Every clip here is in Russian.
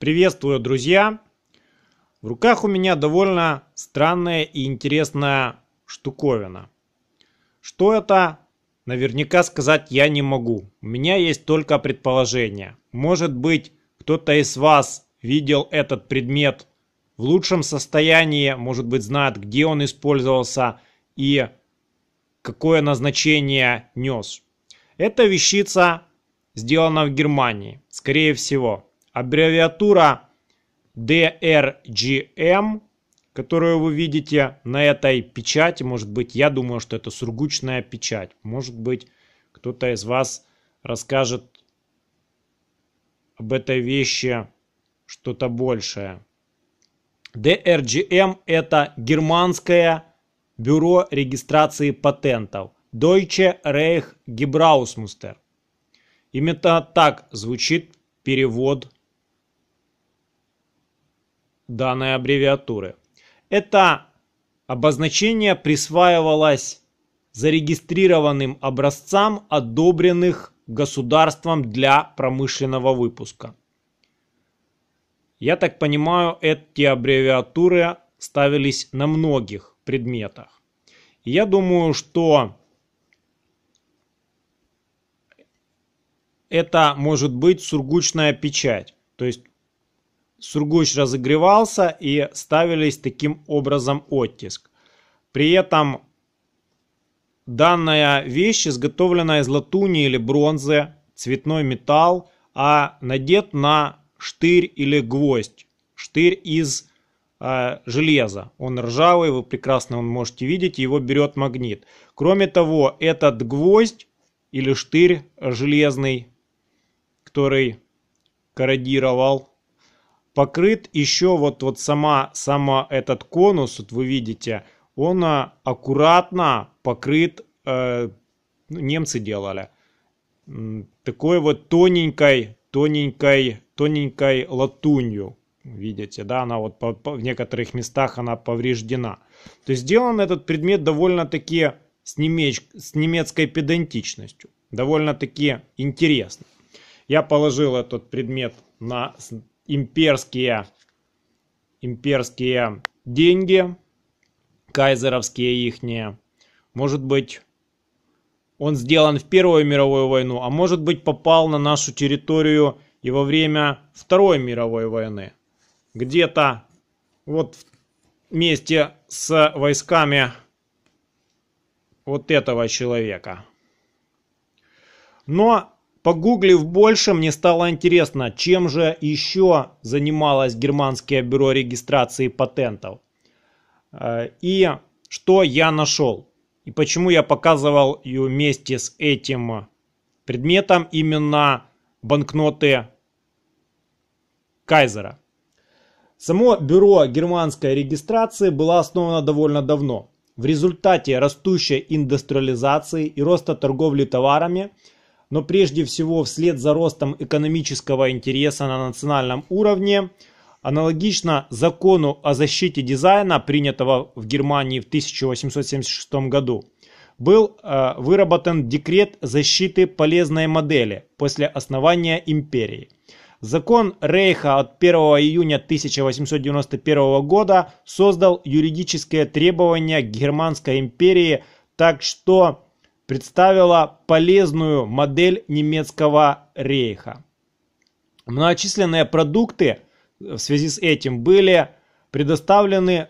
Приветствую, друзья! В руках у меня довольно странная и интересная штуковина. Что это? Наверняка сказать я не могу. У меня есть только предположение. Может быть, кто-то из вас видел этот предмет в лучшем состоянии, может быть, знает, где он использовался и какое назначение нес. Эта вещица сделана в Германии, скорее всего. Аббревиатура DRGM, эм, которую вы видите на этой печати, может быть, я думаю, что это сургучная печать. Может быть, кто-то из вас расскажет об этой вещи что-то большее. DRGM эм – это германское бюро регистрации патентов. Deutsche Reich Gebrauchsmuster. Именно так звучит перевод данной аббревиатуры. Это обозначение присваивалось зарегистрированным образцам, одобренных государством для промышленного выпуска. Я так понимаю, эти аббревиатуры ставились на многих предметах. я думаю, что это может быть сургучная печать. То есть Сургуч разогревался и ставились таким образом оттиск. При этом данная вещь изготовлена из латуни или бронзы, цветной металл, а надет на штырь или гвоздь. Штырь из э, железа. Он ржавый, вы прекрасно он можете видеть, его берет магнит. Кроме того, этот гвоздь или штырь железный, который корродировал покрыт еще вот, вот сама, сама этот конус, вот вы видите, он а, аккуратно покрыт, э, ну, немцы делали, такой вот тоненькой, тоненькой, тоненькой латунью. Видите, да, она вот по, по, в некоторых местах она повреждена. То есть сделан этот предмет довольно-таки с, немеч, с немецкой педантичностью, довольно-таки интересно. Я положил этот предмет на имперские, имперские деньги, кайзеровские ихние. Может быть, он сделан в Первую мировую войну, а может быть попал на нашу территорию и во время Второй мировой войны. Где-то вот вместе с войсками вот этого человека. Но Погуглив больше, мне стало интересно, чем же еще занималось Германское бюро регистрации патентов. Э, и что я нашел. И почему я показывал ее вместе с этим предметом именно банкноты Кайзера. Само бюро германской регистрации было основано довольно давно. В результате растущей индустриализации и роста торговли товарами – но прежде всего вслед за ростом экономического интереса на национальном уровне, аналогично закону о защите дизайна, принятого в Германии в 1876 году, был э, выработан декрет защиты полезной модели после основания империи. Закон Рейха от 1 июня 1891 года создал юридические требования к Германской империи, так что представила полезную модель немецкого рейха. Многочисленные продукты в связи с этим были предоставлены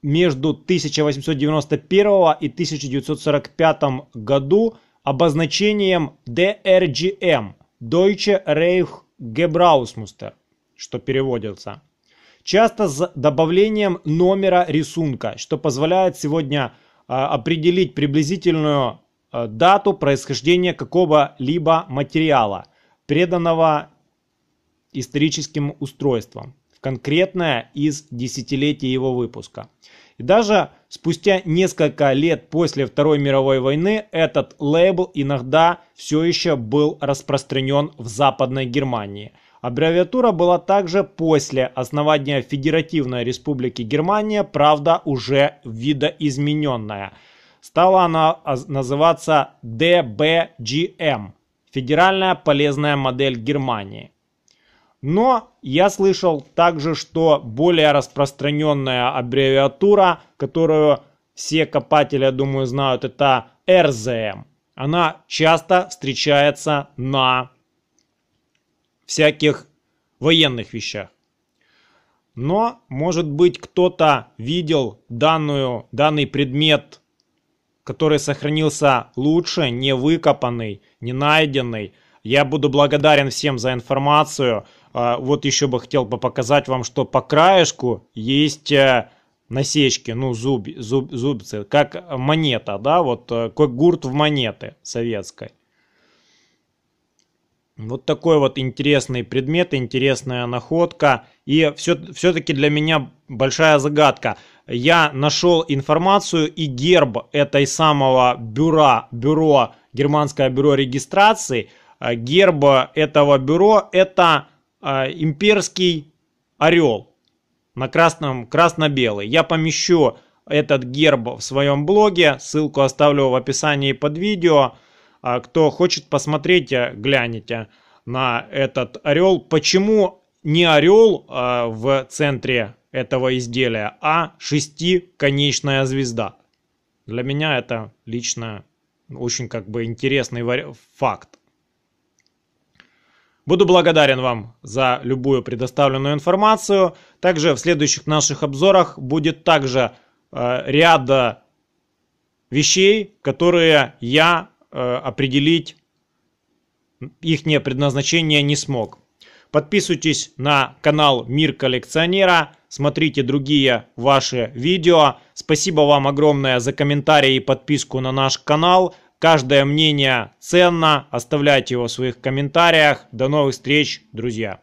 между 1891 и 1945 году обозначением DRGM эм – Deutsche Reich Gebrauchsmuster, что переводится. Часто с добавлением номера рисунка, что позволяет сегодня а, определить приблизительную а, дату происхождения какого-либо материала, преданного историческим устройствам, конкретное из десятилетий его выпуска. И даже спустя несколько лет после Второй мировой войны этот лейбл иногда все еще был распространен в Западной Германии – Аббревиатура была также после основания Федеративной Республики Германия, правда уже видоизмененная. Стала она называться ДБГМ эм – Федеральная полезная модель Германии. Но я слышал также, что более распространенная аббревиатура, которую все копатели, я думаю, знают, это РЗМ. Эм. Она часто встречается на всяких военных вещах. Но, может быть, кто-то видел данную, данный предмет, который сохранился лучше, не выкопанный, не найденный. Я буду благодарен всем за информацию. А, вот еще бы хотел бы показать вам, что по краешку есть э, насечки, ну, зуб, зуб, зубцы, как монета, да, вот э, как гурт в монеты советской. Вот такой вот интересный предмет, интересная находка. И все, все-таки для меня большая загадка. Я нашел информацию и герб этой самого бюро, бюро германское бюро регистрации. Э, герб этого бюро это э, имперский орел на красном, красно-белый. Я помещу этот герб в своем блоге, ссылку оставлю в описании под видео. А кто хочет, посмотреть, э, гляните на этот орел. Почему не орел э, в центре этого изделия, а шестиконечная звезда? Для меня это лично очень как бы интересный факт. Буду благодарен вам за любую предоставленную информацию. Также в следующих наших обзорах будет также э, ряд вещей, которые я Э, определить их предназначение не смог. Подписывайтесь на канал Мир Коллекционера, смотрите другие ваши видео. Спасибо вам огромное за комментарии и подписку на наш канал. Каждое мнение ценно, оставляйте его в своих комментариях. До новых встреч, друзья!